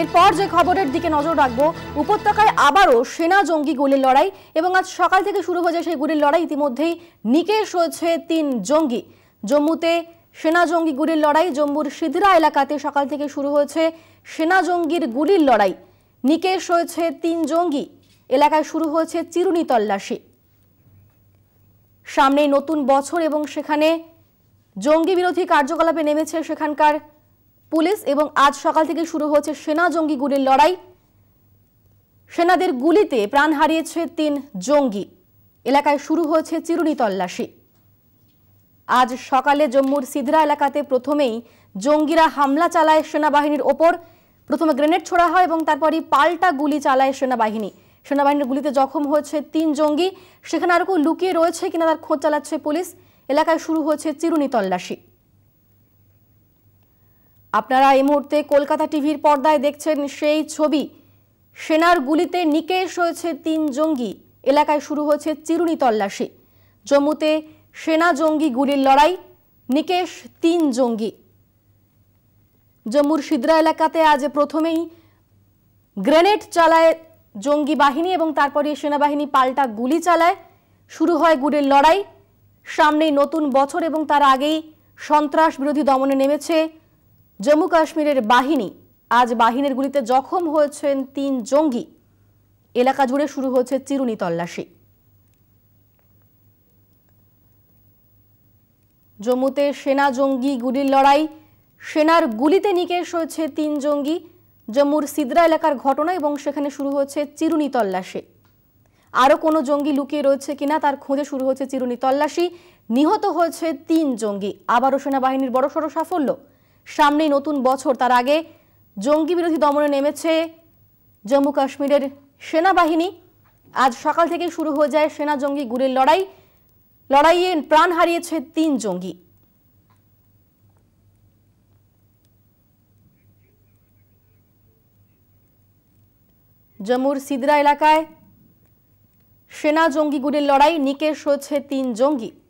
এরপর যে খবরের দিকে নজর রাখবো উপত্যকায় আবারও সেনা জঙ্গি গুলির লড়াই এবং আজ সকাল থেকে শুরু হয়েছে সেই গুলির লড়াই ইতিমধ্যেই নিকেশ হয়েছে তিন জঙ্গি জম্মুতে সেনা জঙ্গি গুলির লড়াই জম্মুর সিধরা এলাকাতে সকাল থেকে শুরু হয়েছে সেনা জঙ্গির গুলির লড়াই নিকেশ হয়েছে তিন জঙ্গি এলাকায় শুরু হয়েছে চিরুনি তল্লাশি সামনেই নতুন বছর এবং সেখানে জঙ্গি বিরোধী কার্যকলাপে নেমেছে সেখানকার পুলিশ এবং আজ সকাল থেকে শুরু হয়েছে সেনা জঙ্গি গুলির লড়াই সেনাদের গুলিতে প্রাণ হারিয়েছে তিন জঙ্গি এলাকায় শুরু হয়েছে চিরুনি তল্লাশি আজ সকালে জম্মুর সিদরা এলাকাতে প্রথমেই জঙ্গিরা হামলা চালায় সেনাবাহিনীর ওপর প্রথমে গ্রেনেড ছোড়া হয় এবং তারপরই পাল্টা গুলি চালায় সেনাবাহিনী সেনাবাহিনীর গুলিতে জখম হয়েছে তিন জঙ্গি সেখানে আর লুকিয়ে রয়েছে কিনা তার খোঁজ চালাচ্ছে পুলিশ এলাকায় শুরু হয়েছে চিরুনি তল্লাশি আপনারা এই মুহূর্তে কলকাতা টিভির পর্দায় দেখছেন সেই ছবি সেনার গুলিতে নিকেশ হয়েছে তিন জঙ্গি এলাকায় শুরু হয়েছে চিরুনি তল্লাশি জম্মুতে সেনা জঙ্গি গুলির লড়াই নিকেশ তিন জঙ্গি জম্মুর সিদ্রা এলাকাতে আজ প্রথমেই গ্রেনেড চালায় জঙ্গি বাহিনী এবং তারপরে সেনাবাহিনী পাল্টা গুলি চালায় শুরু হয় গুলির লড়াই সামনেই নতুন বছর এবং তার আগেই সন্ত্রাস বিরোধী দমনে নেমেছে জম্মু কাশ্মীরের বাহিনী আজ বাহিনীর গুলিতে জখম হয়েছেন তিন জঙ্গি এলাকা জুড়ে শুরু হয়েছে চিরুনি তল্লাশি জম্মুতে সেনা জঙ্গি গুলির লড়াই সেনার গুলিতে নিকেশ হয়েছে তিন জঙ্গি জম্মুর সিদ্রা এলাকার ঘটনা এবং সেখানে শুরু হয়েছে চিরুনি তল্লাশি আরও কোনো জঙ্গি লুকিয়ে রয়েছে কিনা তার খোঁজে শুরু হয়েছে চিরুনি তল্লাশি নিহত হয়েছে তিন জঙ্গি আবারও সেনাবাহিনীর বড়সড় সাফল্য সামনে নতুন বছর তার আগে জঙ্গি বিরোধী দমনে নেমেছে জম্মু কাশ্মীরের সেনাবাহিনী আজ সকাল থেকে শুরু হয়ে যায় সেনা জঙ্গি গুরের লড়াই লড়াইয়ে প্রাণ হারিয়েছে তিন জঙ্গি জম্মুর সিদরা এলাকায় সেনা জঙ্গি গুরের লড়াই নিকেশ হয়েছে তিন জঙ্গি